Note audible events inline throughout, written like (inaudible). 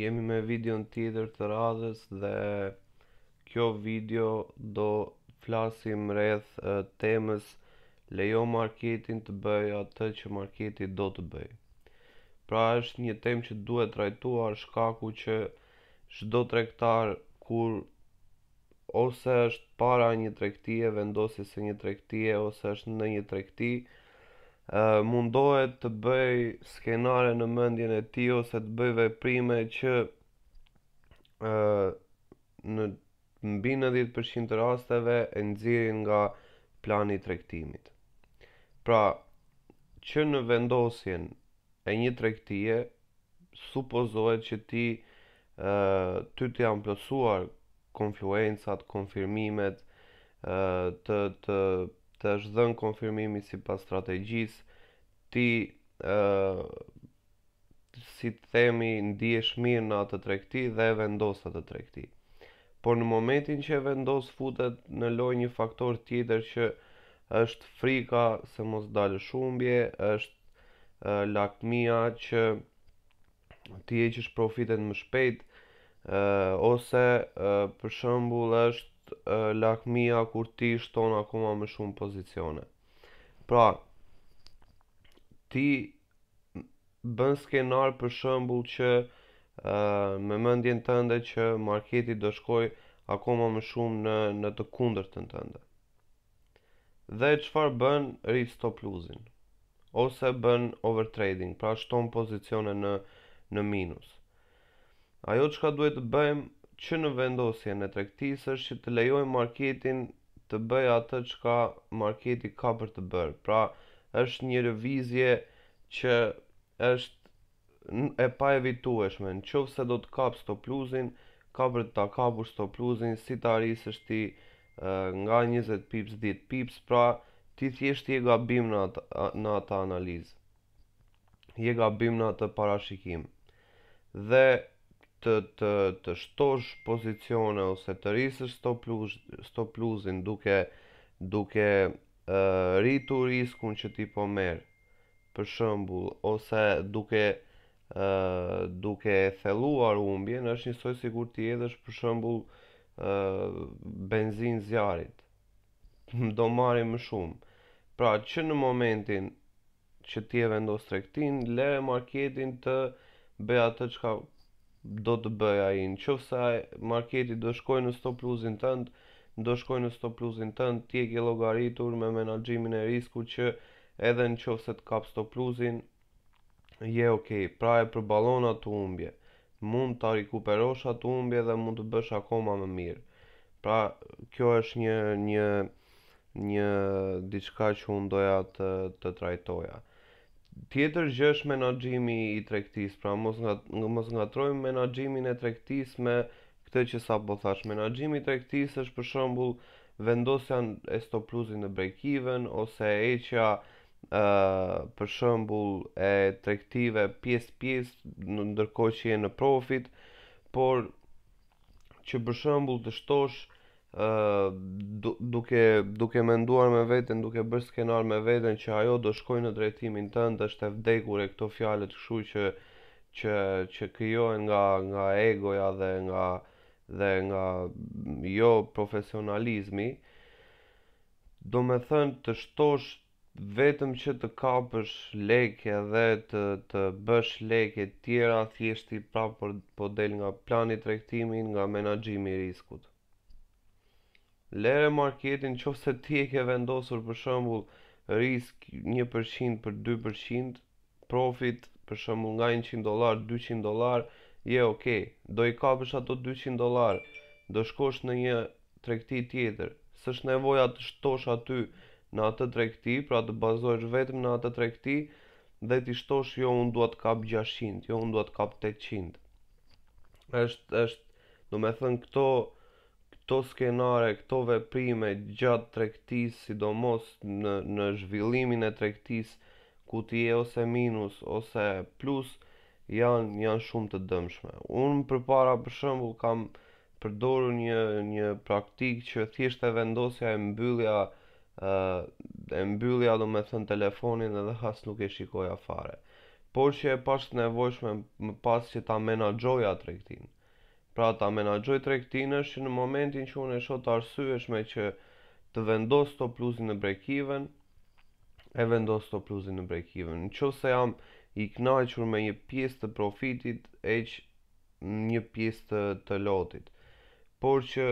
Jemi me video në tjetër të radhës dhe kjo video do flasim rreth temës lejo marketin të bëj atë që marketi do të bëj. Pra është një temë që duhet trajtuar shkaku që çdo tregtar kur ose është para një tregtie vendosi se një tregtie ose është në një tregti, mundohet të bëj skenare në mendjen e ti ose të bëj veprime që në mbi 90% 10% të rasteve e nxirin nga plani i tregtimit. Pra, që në vendosjen e një tregtie supozohet që ti ë ty të janë plotësuar konfluencat, konfirmimet ë të të të është dhënë konfirmimi si pas strategjis ti ë uh, si të themi ndihesh mirë në atë tregti dhe e vendos atë tregti. Por në momentin që vendos futet në lojë një faktor tjetër që është frika se mos dalë shumbje, është uh, lakmia që ti e gjesh profitet më shpejt ë uh, ose uh, për shembull është lakmia kur ti shton akoma më shumë pozicione. Pra, ti bën skenar për shembull që ë uh, me mendjen tënde që marketi do shkoj akoma më shumë në në të kundërtën tënde. Dhe çfarë bën rit stop losing ose bën overtrading, pra shton pozicione në në minus. Ajo çka duhet të bëjmë që në vendosje në trektisë është që të lejojë marketin të bëjë atë çka marketi ka për të bërë. Pra është një revizje që është e pa evitueshme, në qovë se do të kapë së të pluzin, ka për të kapë së të pluzin, si të arisë është ti nga 20 pips, 10 pips, pra ti thjeshtë je gabim në atë, në atë analizë, je gabim në atë parashikim. Dhe të, të, të shtosh pozicione ose të rrisësh stop plus stop plusin duke duke e, rritu riskun që ti po merr për shembull ose duke e, duke thelluar humbjen është një soi sigurt ti edhesh për shembull benzinë zjarrit (laughs) do marrë më shumë pra që në momentin që ti e vendos tregtin lere marketin të bëj atë çka do të bëj ai. Nëse ai marketi do shkoj në stop losin tënd, do shkoj në stop losin tënd, ti je llogaritur me menaxhimin e riskut që edhe nëse të kap stop losin je ok. Pra e për balonat të humbje, mund ta rikuperosh atë humbje dhe mund të bësh akoma më mirë. Pra kjo është një një një diçka që un doja të të trajtoja tjetër gjë është menaxhimi i tregtisë, pra mos nga mos ngatrojmë menaxhimin e tregtisë me këtë që sa po thash. Menaxhimi i tregtisë është për shembull vendosja e stop loss në break even ose heqja uh, për shembull e tregtive pjesë pjesë ndërkohë që je në profit, por që për shembull të shtosh ë duke duke menduar me veten, duke bërë skenar me veten që ajo do shkojë në drejtimin tënd, është e vdekur e këto fjalët, kështu që që që krijohen nga nga egoja dhe nga dhe nga jo profesionalizmi. Do me thënë të shtosh vetëm që të kapësh leke dhe të, të bësh leke tjera thjeshti prapë po del nga plani trektimin nga menagjimi riskut lere marketin që ose ti e ke vendosur për shëmbull risk 1% për 2% profit për shëmbull nga 100 dolar, 200 dolar je ok, do i kapësh ato 200 dolar do shkosh në një trekti tjetër sësh nevoja të shtosh aty në atë trekti pra të bazojsh vetëm në atë trekti dhe ti shtosh jo unë duat kap 600 jo unë duat kap 800 është, është, do me thënë këto këto skenare, këto veprime gjatë trektis, sidomos në në zhvillimin e trektis, ku ti ose minus ose plus janë janë shumë të dëmshme. Unë përpara për shembull kam përdorur një një praktikë që thjesht e vendosja e mbyllja e mbyllja do me thënë telefonin edhe has nuk e shikoja fare por që e pashtë nevojshme më pas që ta menagjoja të Pra ta menagjoj të rektinë është që në momentin që unë e të arsyeshme që të vendos stop losin në break even, e vendos stop losin në break even. Në jam i knajqur me një pjesë të profitit, e që një pjesë të, të lotit. Por që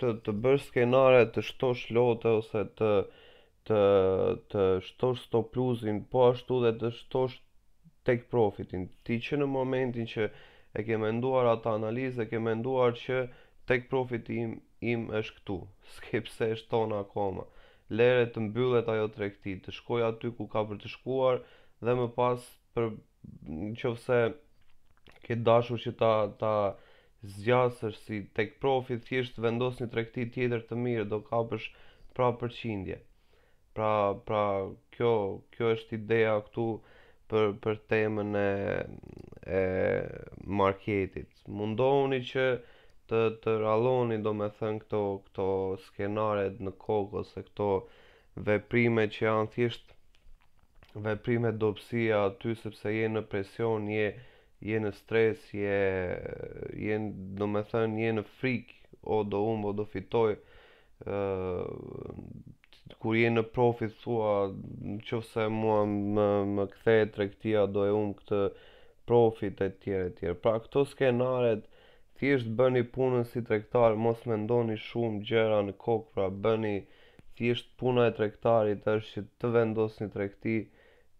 të, të bërë skenare të shtosh lote ose të, të, të shtosh stop losin, po ashtu dhe të shtosh take profitin. Ti që në momentin që e ke menduar atë analizë, e ke menduar që tek profiti im, im është këtu, s'ke pse është tonë akoma. Lere të mbyllet ajo trekti, të shkoj aty ku ka për të shkuar dhe më pas për qofse ke dashur që ta ta zgjasësh si tek profit thjesht vendos një tregti tjetër të mirë do kapësh pra përqindje. Pra pra kjo kjo është ideja këtu për për temën e e marketit. Mundohuni që të të ralloni domethën këto këto skenaret në kokë ose këto veprime që janë thjesht veprime dobësia aty sepse je në presion, je je në stres, je je domethën je në frikë o do um o do fitoj ë kur je në profit thua nëse mua më më kthe tregtia do e um këtë profit e tjerë e tjerë. Pra këto skenaret thjesht bëni punën si tregtar, mos mendoni shumë gjëra në kokë, pra bëni thjesht puna e tregtarit është që të vendosni tregti,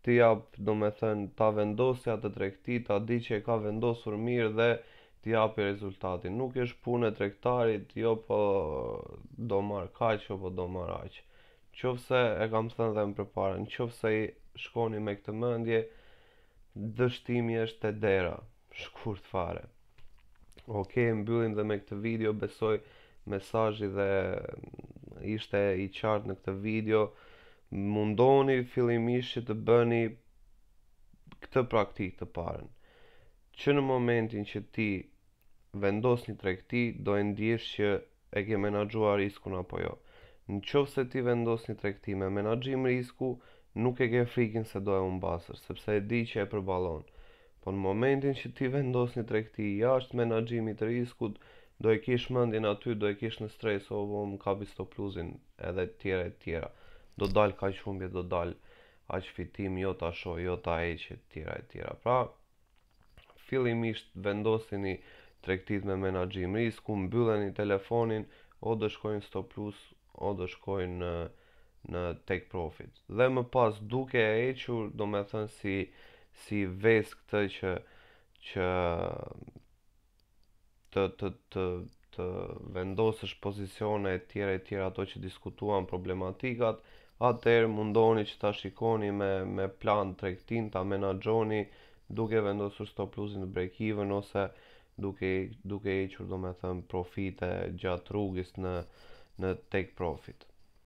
të jap, domethënë, ta vendosja të tregtit, ta di që e ka vendosur mirë dhe t'i i rezultatin. Nuk është punë e tregtarit, jo po do marr kaq, jo po do marr aq qofse e kam thënë dhe më përpare, në qofse i shkoni me këtë mëndje, dështimi është të dera, shkurt fare. Ok, mbyllim dhe me këtë video, besoj mesajji dhe mm, ishte i qartë në këtë video, mundoni fillimisht që të bëni këtë praktikë të parën. Që në momentin që ti vendos një trekti, do e ndjesh që e ke menagjuar riskun apo Jo në qovë se ti vendos një trektime, menagjim risku, nuk e ke frikin se do e unë basër, sepse e di që e përbalon. Po në momentin që ti vendos një trekti jashtë menagjimit të riskut, do e kish mëndin aty, do e kish në stres, o vë më ka bisto pluzin, edhe tjera e tjera. Do dalë ka shumbje, do dalë aq fitim, jo ta sho, jo ta eqe, tjera e tjera. Pra, fillimisht një trektit me menagjim risku, mbyllen telefonin, o dëshkojnë stop plus, o do shkojnë në në take profit. Dhe më pas duke e hequr, do të them si si ves këtë që që të të të të vendosësh pozicione të tjera e tjera ato që diskutuan problematikat, atëherë mundoni që ta shikoni me me plan tregtin ta menaxhoni duke vendosur stop loss-in break even ose duke duke hequr domethën profite gjatë rrugës në në take profit.